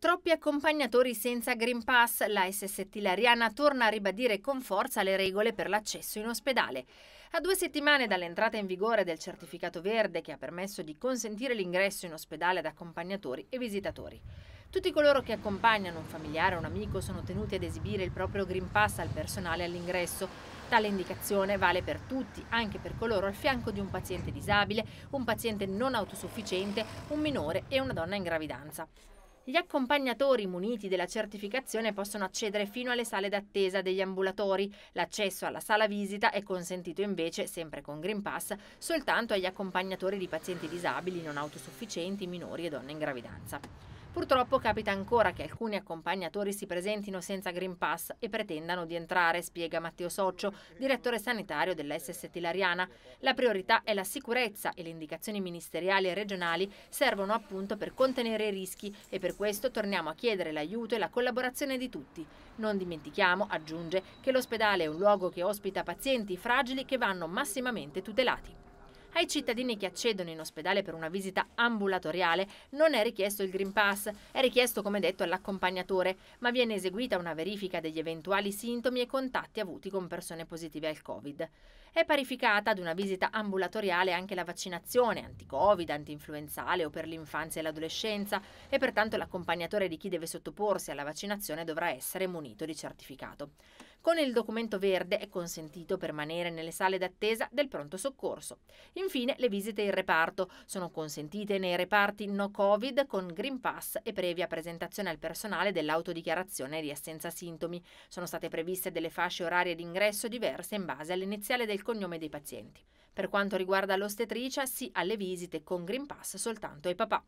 Troppi accompagnatori senza Green Pass, la SST Lariana torna a ribadire con forza le regole per l'accesso in ospedale. A due settimane dall'entrata in vigore del certificato verde che ha permesso di consentire l'ingresso in ospedale ad accompagnatori e visitatori. Tutti coloro che accompagnano un familiare o un amico sono tenuti ad esibire il proprio Green Pass al personale all'ingresso. Tale indicazione vale per tutti, anche per coloro al fianco di un paziente disabile, un paziente non autosufficiente, un minore e una donna in gravidanza. Gli accompagnatori muniti della certificazione possono accedere fino alle sale d'attesa degli ambulatori. L'accesso alla sala visita è consentito invece, sempre con Green Pass, soltanto agli accompagnatori di pazienti disabili, non autosufficienti, minori e donne in gravidanza. Purtroppo capita ancora che alcuni accompagnatori si presentino senza Green Pass e pretendano di entrare, spiega Matteo Soccio, direttore sanitario dell'SST Lariana. La priorità è la sicurezza e le indicazioni ministeriali e regionali servono appunto per contenere i rischi e per questo torniamo a chiedere l'aiuto e la collaborazione di tutti. Non dimentichiamo, aggiunge, che l'ospedale è un luogo che ospita pazienti fragili che vanno massimamente tutelati. Ai cittadini che accedono in ospedale per una visita ambulatoriale non è richiesto il Green Pass, è richiesto come detto all'accompagnatore, ma viene eseguita una verifica degli eventuali sintomi e contatti avuti con persone positive al Covid. È parificata ad una visita ambulatoriale anche la vaccinazione anti-Covid, anti-influenzale o per l'infanzia e l'adolescenza e pertanto l'accompagnatore di chi deve sottoporsi alla vaccinazione dovrà essere munito di certificato. Con il documento verde è consentito permanere nelle sale d'attesa del pronto soccorso. Infine le visite in reparto sono consentite nei reparti no Covid con Green Pass e previa presentazione al personale dell'autodichiarazione di assenza sintomi. Sono state previste delle fasce orarie d'ingresso diverse in base all'iniziale del cognome dei pazienti. Per quanto riguarda l'ostetricia, sì alle visite con Green Pass soltanto ai papà.